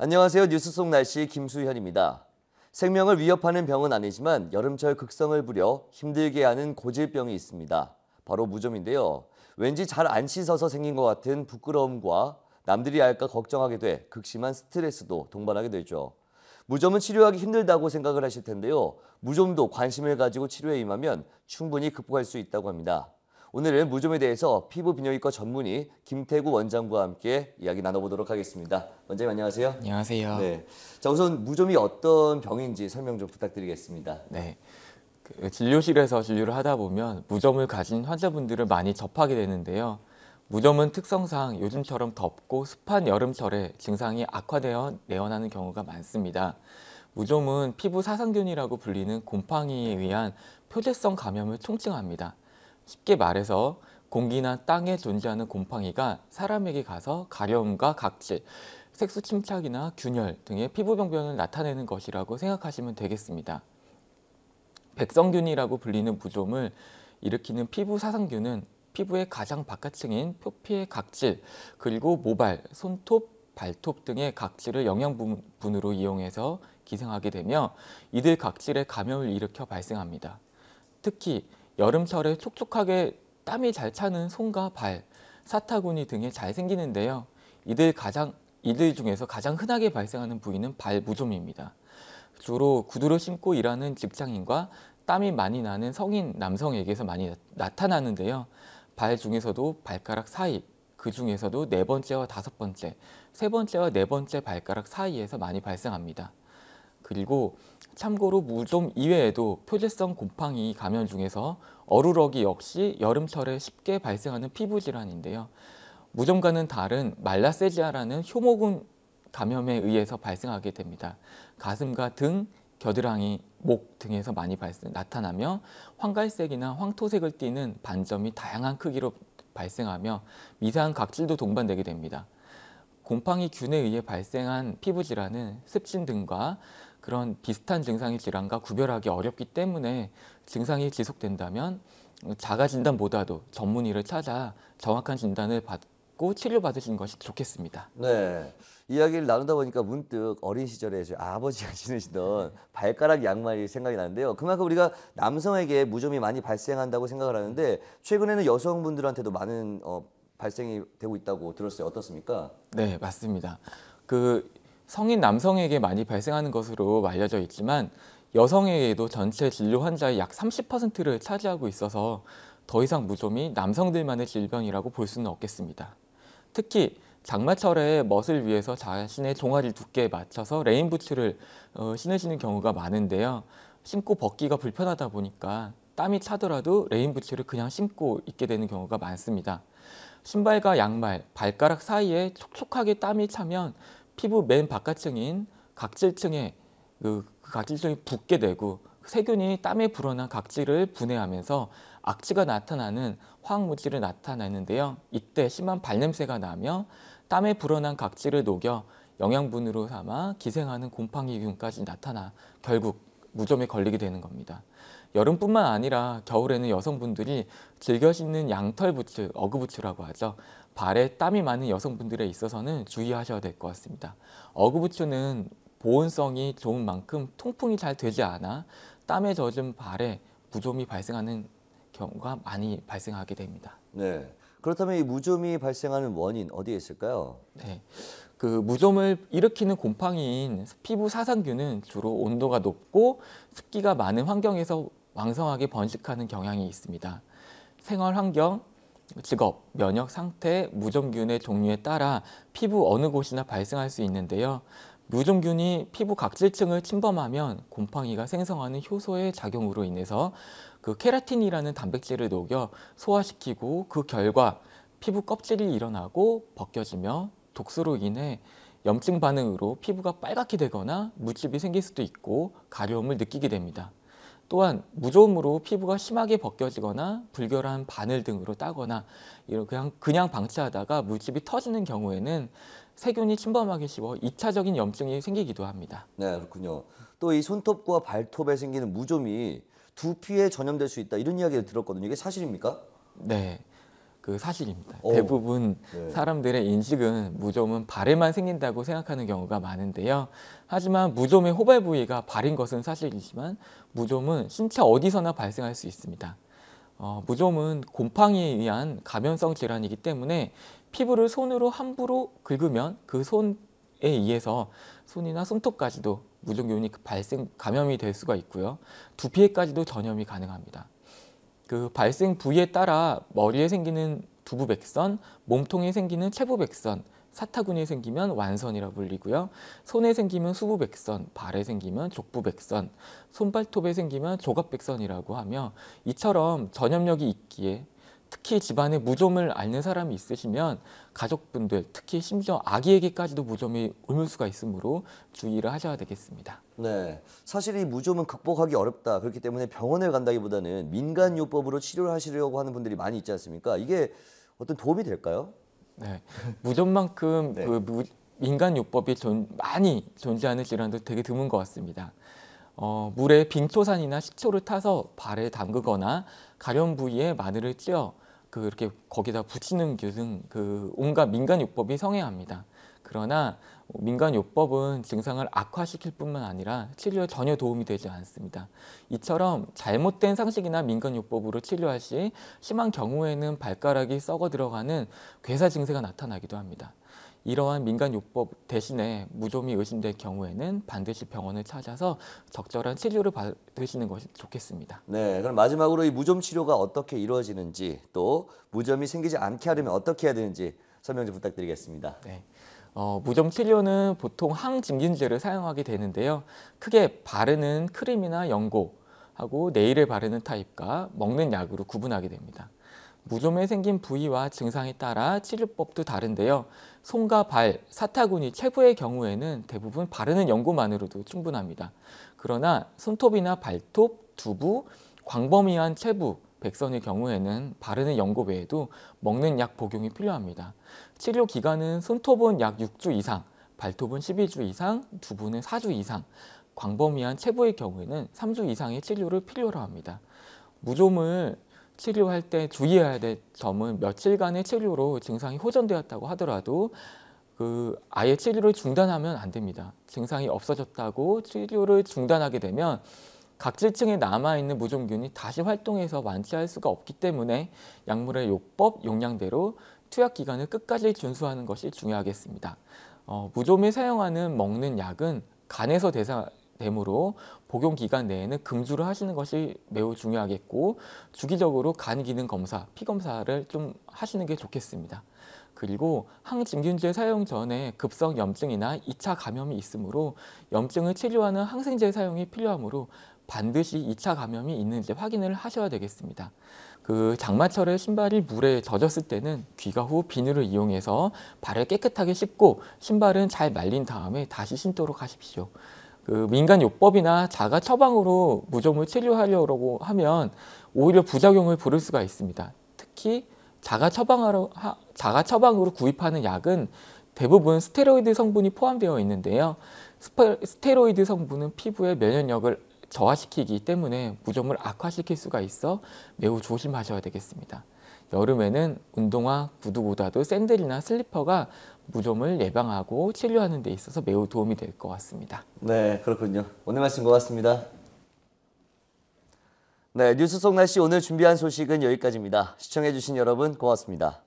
안녕하세요. 뉴스 속 날씨 김수현입니다. 생명을 위협하는 병은 아니지만 여름철 극성을 부려 힘들게 하는 고질병이 있습니다. 바로 무좀인데요. 왠지 잘 안 씻어서 생긴 것 같은 부끄러움과 남들이 알까 걱정하게 돼 극심한 스트레스도 동반하게 되죠. 무좀은 치료하기 힘들다고 생각을 하실 텐데요. 무좀도 관심을 가지고 치료에 임하면 충분히 극복할 수 있다고 합니다. 오늘은 무좀에 대해서 피부 비뇨기과 전문의 김태구 원장과 함께 이야기 나눠보도록 하겠습니다. 원장님 안녕하세요. 안녕하세요. 네. 자 우선 무좀이 어떤 병인지 설명 좀 부탁드리겠습니다. 네. 그 진료실에서 진료를 하다 보면 무좀을 가진 환자분들을 많이 접하게 되는데요. 무좀은 특성상 요즘처럼 덥고 습한 여름철에 증상이 악화되어 내원하는 경우가 많습니다. 무좀은 피부 사상균이라고 불리는 곰팡이에 의한 표재성 감염을 총칭합니다. 쉽게 말해서 공기나 땅에 존재하는 곰팡이가 사람에게 가서 가려움과 각질, 색소 침착이나 균열 등의 피부 병변을 나타내는 것이라고 생각하시면 되겠습니다. 백성균이라고 불리는 무좀을 일으키는 피부 사상균은 피부의 가장 바깥층인 표피의 각질, 그리고 모발, 손톱, 발톱 등의 각질을 영양분으로 이용해서 기생하게 되며 이들 각질에 감염을 일으켜 발생합니다. 특히 여름철에 촉촉하게 땀이 잘 차는 손과 발, 사타구니 등에 잘 생기는데요. 이들 가장 이들 중에서 가장 흔하게 발생하는 부위는 발 무좀입니다. 주로 구두를 신고 일하는 직장인과 땀이 많이 나는 성인 남성에게서 많이 나타나는데요. 발 중에서도 발가락 사이, 그 중에서도 네 번째와 다섯 번째, 세 번째와 네 번째 발가락 사이에서 많이 발생합니다. 그리고 참고로 무좀 이외에도 표재성 곰팡이 감염 중에서 어루러기 역시 여름철에 쉽게 발생하는 피부 질환인데요. 무좀과는 다른 말라세지아라는 효모균 감염에 의해서 발생하게 됩니다. 가슴과 등, 겨드랑이, 목 등에서 많이 발생, 나타나며 황갈색이나 황토색을 띠는 반점이 다양한 크기로 발생하며 미세한 각질도 동반되게 됩니다. 곰팡이 균에 의해 발생한 피부 질환은 습진 등과 그런 비슷한 증상의 질환과 구별하기 어렵기 때문에 증상이 지속된다면 자가 진단보다도 전문의를 찾아 정확한 진단을 받고 치료받으시는 것이 좋겠습니다. 네. 이야기를 나누다 보니까 문득 어린 시절에 저희 아버지가 지내시던 발가락 양말이 생각이 나는데요. 그만큼 우리가 남성에게 무좀이 많이 발생한다고 생각을 하는데 최근에는 여성분들한테도 많은 어, 발생이 되고 있다고 들었어요. 어떻습니까? 네, 맞습니다. 그 성인 남성에게 많이 발생하는 것으로 알려져 있지만 여성에게도 전체 진료 환자의 약 30%를 차지하고 있어서 더 이상 무좀이 남성들만의 질병이라고 볼 수는 없겠습니다. 특히 장마철에 멋을 위해서 자신의 종아리 두께에 맞춰서 레인부츠를 어, 신으시는 경우가 많은데요. 신고 벗기가 불편하다 보니까 땀이 차더라도 레인부츠를 그냥 신고 입게 되는 경우가 많습니다. 신발과 양말, 발가락 사이에 촉촉하게 땀이 차면 피부 맨 바깥층인 각질층에 그, 그 각질층이 붓게 되고 그 세균이 땀에 불어난 각질을 분해하면서 악취가 나타나는 화학물질을 나타내는데요. 이때 심한 발냄새가 나며 땀에 불어난 각질을 녹여 영양분으로 삼아 기생하는 곰팡이균까지 나타나 결국 무좀에 걸리게 되는 겁니다. 여름뿐만 아니라 겨울에는 여성분들이 즐겨 신는 양털 부츠, 어그 부츠라고 하죠. 발에 땀이 많은 여성분들에 있어서는 주의하셔야 될 것 같습니다. 어그 부츠는 보온성이 좋은 만큼 통풍이 잘 되지 않아 땀에 젖은 발에 무좀이 발생하는 경우가 많이 발생하게 됩니다. 네. 그렇다면 이 무좀이 발생하는 원인 어디에 있을까요? 네. 그 무좀을 일으키는 곰팡이인 피부 사상균은 주로 온도가 높고 습기가 많은 환경에서 왕성하게 번식하는 경향이 있습니다. 생활 환경, 직업, 면역 상태, 무좀균의 종류에 따라 피부 어느 곳이나 발생할 수 있는데요. 무좀균이 피부 각질층을 침범하면 곰팡이가 생성하는 효소의 작용으로 인해서 그 케라틴이라는 단백질을 녹여 소화시키고 그 결과 피부 껍질이 일어나고 벗겨지며 독소로 인해 염증 반응으로 피부가 빨갛게 되거나 물집이 생길 수도 있고 가려움을 느끼게 됩니다. 또한 무좀으로 피부가 심하게 벗겨지거나 불결한 바늘 등으로 따거나 이런 그냥, 그냥 방치하다가 물집이 터지는 경우에는 세균이 침범하기 쉬워 이차적인 염증이 생기기도 합니다. 네, 그렇군요. 또 이 손톱과 발톱에 생기는 무좀이 두피에 전염될 수 있다 이런 이야기를 들었거든요. 이게 사실입니까? 네. 그 사실입니다. 오. 어. 대부분 네. 사람들의 인식은 무좀은 발에만 생긴다고 생각하는 경우가 많은데요. 하지만 무좀의 호발 부위가 발인 것은 사실이지만 무좀은 신체 어디서나 발생할 수 있습니다. 어, 무좀은 곰팡이에 의한 감염성 질환이기 때문에 피부를 손으로 함부로 긁으면 그 손에 의해서 손이나 손톱까지도 무좀균이 발생 감염이 될 수가 있고요. 두피에까지도 전염이 가능합니다. 그 발생 부위에 따라 머리에 생기는 두부백선, 몸통에 생기는 체부백선, 사타구니에 생기면 완선이라 불리고요. 손에 생기면 수부백선, 발에 생기면 족부백선, 손발톱에 생기면 조갑백선이라고 하며 이처럼 전염력이 있기에 특히 집안에 무좀을 앓는 사람이 있으시면 가족분들 특히 심지어 아기에게까지도 무좀이 옮을 수가 있으므로 주의를 하셔야 되겠습니다. 네, 사실 이 무좀은 극복하기 어렵다. 그렇기 때문에 병원에 간다기보다는 민간요법으로 치료를 하시려고 하는 분들이 많이 있지 않습니까? 이게 어떤 도움이 될까요? 네, 무좀만큼 네. 그 민간요법이 존, 많이 존재하는 질환도 되게 드문 것 같습니다. 어, 물에 빙초산이나 식초를 타서 발에 담그거나 가련 부위에 마늘을 찧어 그렇게 거기다 붙이는 등그 온갖 민간요법이 성행합니다. 그러나 민간요법은 증상을 악화시킬 뿐만 아니라 치료에 전혀 도움이 되지 않습니다. 이처럼 잘못된 상식이나 민간요법으로 치료할 시 심한 경우에는 발가락이 썩어 들어가는 괴사 증세가 나타나기도 합니다. 이러한 민간요법 대신에 무좀이 의심될 경우에는 반드시 병원을 찾아서 적절한 치료를 받으시는 것이 좋겠습니다. 네, 그럼 마지막으로 이 무좀 치료가 어떻게 이루어지는지 또 무좀이 생기지 않게 하려면 어떻게 해야 되는지 설명 좀 부탁드리겠습니다. 네. 어, 무좀 치료는 보통 항진균제를 사용하게 되는데요. 크게 바르는 크림이나 연고하고 네일을 바르는 타입과 먹는 약으로 구분하게 됩니다. 무좀에 생긴 부위와 증상에 따라 치료법도 다른데요. 손과 발, 사타구니, 체부의 경우에는 대부분 바르는 연고만으로도 충분합니다. 그러나 손톱이나 발톱, 두부, 광범위한 체부, 백선의 경우에는 바르는 연고 외에도 먹는 약 복용이 필요합니다. 치료 기간은 손톱은 약 6주 이상, 발톱은 12주 이상, 두부는 4주 이상, 광범위한 체부의 경우에는 3주 이상의 치료를 필요로 합니다. 무좀을 치료할 때 주의해야 될 점은 며칠간의 치료로 증상이 호전되었다고 하더라도 그 아예 치료를 중단하면 안 됩니다. 증상이 없어졌다고 치료를 중단하게 되면 각질층에 남아있는 무좀균이 다시 활동해서 완치할 수가 없기 때문에 약물의 요법, 용량대로 투약 기간을 끝까지 준수하는 것이 중요하겠습니다. 어, 무좀에 사용하는 먹는 약은 간에서 대사, 되므로 복용 기간 내에는 금주를 하시는 것이 매우 중요하겠고 주기적으로 간 기능 검사, 피 검사를 좀 하시는 게 좋겠습니다. 그리고 항진균제 사용 전에 급성 염증이나 이차 감염이 있으므로 염증을 치료하는 항생제 사용이 필요하므로 반드시 이차 감염이 있는지 확인을 하셔야 되겠습니다. 그 장마철에 신발이 물에 젖었을 때는 귀가 후 비누를 이용해서 발을 깨끗하게 씻고 신발은 잘 말린 다음에 다시 신도록 하십시오. 그 민간 요법이나 자가 처방으로 무좀을 치료하려고 하면 오히려 부작용을 부를 수가 있습니다. 특히 자가 처방으로 자가 처방으로 구입하는 약은 대부분 스테로이드 성분이 포함되어 있는데요. 스테로이드 성분은 피부의 면역력을 저하시키기 때문에 무좀을 악화시킬 수가 있어 매우 조심하셔야 되겠습니다. 여름에는 운동화, 구두보다도 샌들이나 슬리퍼가 무좀을 예방하고 치료하는 데 있어서 매우 도움이 될 것 같습니다. 네, 그렇군요. 오늘 말씀 고맙습니다. 네, 뉴스 속 날씨 오늘 준비한 소식은 여기까지입니다. 시청해주신 여러분 고맙습니다.